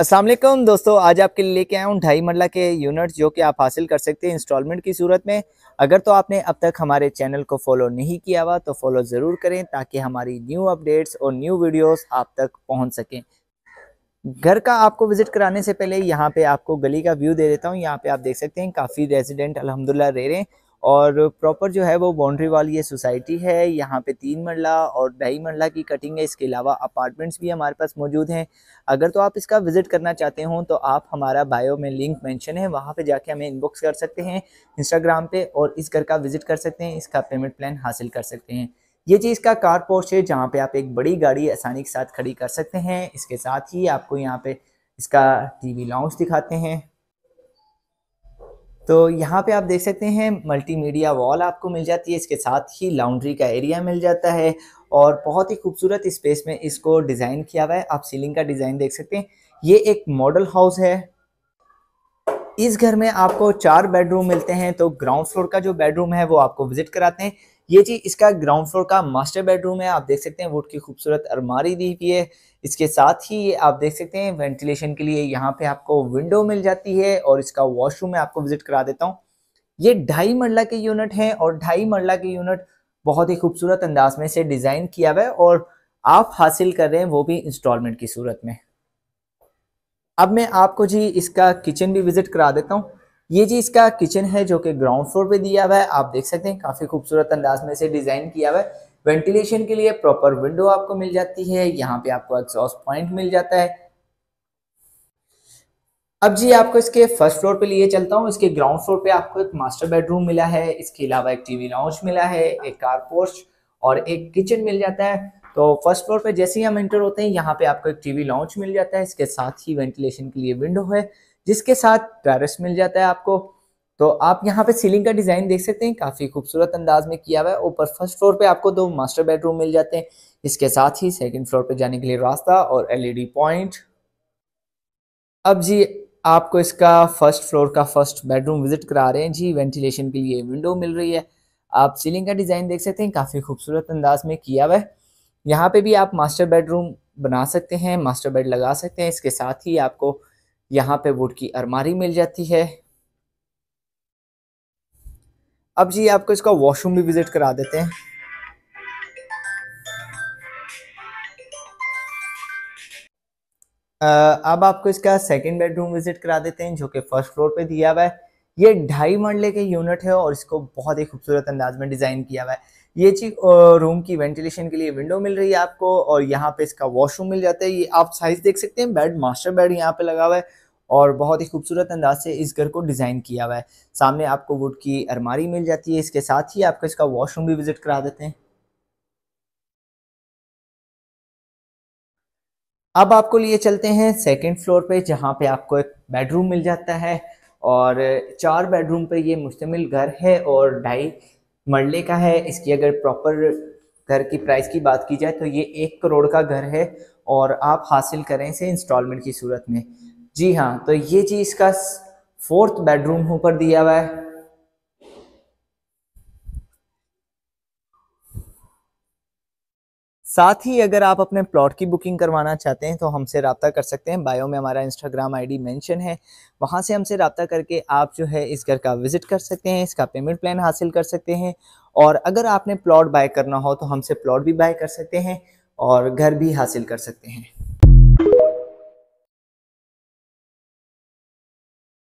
असलम दोस्तों आज आपके लिए लेके आया हूँ ढाई मरला के यूनिट्स जो कि आप हासिल कर सकते हैं इंस्टॉलमेंट की सूरत में अगर तो आपने अब तक हमारे चैनल को फॉलो नहीं किया हुआ तो फॉलो ज़रूर करें ताकि हमारी न्यू अपडेट्स और न्यू वीडियोस आप तक पहुंच सकें घर का आपको विज़िट कराने से पहले यहाँ पे आपको गली का व्यू दे देता हूँ यहाँ पे आप देख सकते हैं काफ़ी रेजिडेंट अलहमदिल्ला रह रहे हैं और प्रॉपर जो है वो बाउंड्री वाली ये सोसाइटी है यहाँ पे तीन मरला और ढाई मरला की कटिंग है इसके अलावा अपार्टमेंट्स भी हमारे पास मौजूद हैं अगर तो आप इसका विज़िट करना चाहते हो तो आप हमारा बायो में लिंक मेंशन है वहाँ पे जाके हमें इनबॉक्स कर सकते हैं इंस्टाग्राम पे और इस घर का विज़िट कर सकते हैं इसका पेमेंट प्लान हासिल कर सकते हैं ये चीज़ का कार पोर्च है जहाँ पर आप एक बड़ी गाड़ी आसानी के साथ खड़ी कर सकते हैं इसके साथ ही आपको यहाँ पर इसका टी लाउंज दिखाते हैं तो यहाँ पे आप देख सकते हैं मल्टीमीडिया वॉल आपको मिल जाती है इसके साथ ही लाउंड्री का एरिया मिल जाता है और बहुत ही खूबसूरत स्पेस में इसको डिज़ाइन किया हुआ है आप सीलिंग का डिज़ाइन देख सकते हैं ये एक मॉडल हाउस है इस घर में आपको चार बेडरूम मिलते हैं तो ग्राउंड फ्लोर का जो बेडरूम है वो आपको विजिट कराते हैं ये जी इसका ग्राउंड फ्लोर का मास्टर बेडरूम है आप देख सकते हैं वुड की खूबसूरत अलमारी दी हुई है इसके साथ ही ये आप देख सकते हैं वेंटिलेशन के लिए यहाँ पे आपको विंडो मिल जाती है और इसका वॉशरूम मैं आपको विजिट करा देता हूँ ये ढाई मरला के यूनिट हैं और ढाई मरला के यूनिट बहुत ही खूबसूरत अंदाज में से डिज़ाइन किया हुआ है और आप हासिल कर रहे हैं वो भी इंस्टॉलमेंट की सूरत में अब मैं आपको जी इसका किचन भी विजिट करा देता हूँ ये जी इसका किचन है जो कि ग्राउंड फ्लोर पे दिया हुआ है आप देख सकते हैं काफी खूबसूरत अंदाज में इसे डिजाइन किया हुआ है वेंटिलेशन के लिए प्रॉपर विंडो आपको मिल जाती है यहाँ पे आपको एग्जॉस्ट पॉइंट मिल जाता है अब जी आपको इसके फर्स्ट फ्लोर पे लिए चलता हूँ इसके ग्राउंड फ्लोर पे आपको एक मास्टर बेडरूम मिला है इसके अलावा एक टीवी लाउंज मिला है एक कार पोस्ट और एक किचन मिल जाता है तो फर्स्ट फ्लोर पे जैसे ही हम इंटर होते हैं यहाँ पे आपको एक टीवी लॉन्च मिल जाता है इसके साथ ही वेंटिलेशन के लिए विंडो है जिसके साथ टेरिस मिल जाता है आपको तो आप यहाँ पे सीलिंग का डिज़ाइन देख सकते हैं काफ़ी खूबसूरत अंदाज में किया हुआ है ऊपर फर्स्ट फ्लोर पे आपको दो मास्टर बेडरूम मिल जाते हैं इसके साथ ही सेकेंड फ्लोर पे जाने के लिए रास्ता और एलईडी पॉइंट अब जी आपको इसका फर्स्ट फ्लोर का फर्स्ट बेडरूम विजिट करा रहे हैं जी वेंटिलेशन के लिए विंडो मिल रही है आप सीलिंग का डिज़ाइन देख सकते हैं काफ़ी खूबसूरत अंदाज में किया हुआ है यहाँ पे भी आप मास्टर बेडरूम बना सकते हैं मास्टर बेड लगा सकते हैं इसके साथ ही आपको यहाँ पे वुड की अरमारी मिल जाती है अब जी आपको इसका वॉशरूम भी विजिट करा देते हैं अब आपको इसका सेकंड बेडरूम विजिट करा देते हैं जो कि फर्स्ट फ्लोर पे दिया हुआ है ये ढाई मरले के यूनिट है और इसको बहुत ही खूबसूरत अंदाज में डिज़ाइन किया हुआ है ये चीज रूम की वेंटिलेशन के लिए विंडो मिल रही है आपको और यहाँ पे इसका वॉशरूम मिल जाता है ये आप साइज देख सकते हैं बेड मास्टर बेड यहाँ पे लगा हुआ है और बहुत ही खूबसूरत अंदाज से इस घर को डिज़ाइन किया हुआ है सामने आपको वुड की अलमारी मिल जाती है इसके साथ ही आपको इसका वॉशरूम भी विजिट करा देते हैं अब आपको लिए चलते हैं सेकेंड फ्लोर पे जहाँ पे आपको एक बेडरूम मिल जाता है और चार बेडरूम पे ये मुश्तमिल घर है और ढाई मरले का है इसकी अगर प्रॉपर घर की प्राइस की बात की जाए तो ये एक करोड़ का घर है और आप हासिल करें इसे इंस्टॉलमेंट की सूरत में जी हाँ तो ये चीज़ का फोर्थ बेडरूम ऊपर दिया हुआ है साथ ही अगर आप अपने प्लॉट की बुकिंग करवाना चाहते हैं तो हमसे रबता कर सकते हैं बायो में हमारा इंस्टाग्राम आईडी मेंशन है वहाँ से हमसे रबता करके आप जो है इस घर का विज़िट कर सकते हैं इसका पेमेंट प्लान हासिल कर सकते हैं और अगर आपने प्लॉट बाय करना हो तो हमसे प्लॉट भी बाय कर सकते हैं और घर भी हासिल कर सकते हैं